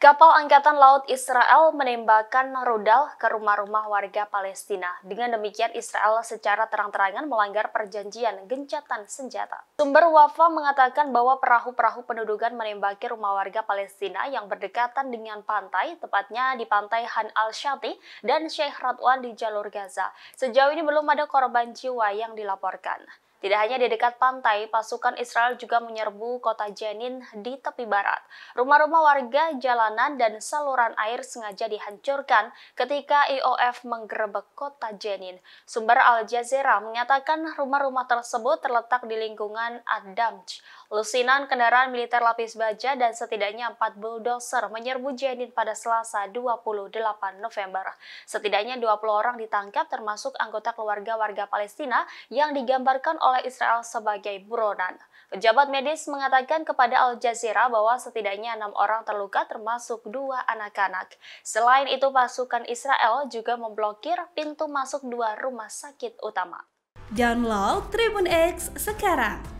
Kapal Angkatan Laut Israel menembakkan rudal ke rumah-rumah warga Palestina. Dengan demikian, Israel secara terang-terangan melanggar perjanjian gencatan senjata. Sumber Wafa mengatakan bahwa perahu-perahu pendudukan menembaki rumah warga Palestina yang berdekatan dengan pantai, tepatnya di pantai Han al-Shati dan Sheikh Radwan di jalur Gaza. Sejauh ini belum ada korban jiwa yang dilaporkan. Tidak hanya di dekat pantai, pasukan Israel juga menyerbu kota Jenin di tepi barat. Rumah-rumah warga, jalanan, dan saluran air sengaja dihancurkan ketika IOF menggerebek kota Jenin. Sumber Al Jazeera menyatakan rumah-rumah tersebut terletak di lingkungan Adamj, Lusinan kendaraan militer lapis baja dan setidaknya empat bulldozer menyerbu Jenin pada Selasa 28 November. Setidaknya 20 orang ditangkap termasuk anggota keluarga warga Palestina yang digambarkan oleh Israel sebagai buronan. Pejabat medis mengatakan kepada Al Jazeera bahwa setidaknya enam orang terluka termasuk dua anak-anak. Selain itu pasukan Israel juga memblokir pintu masuk dua rumah sakit utama. Download Tribun X sekarang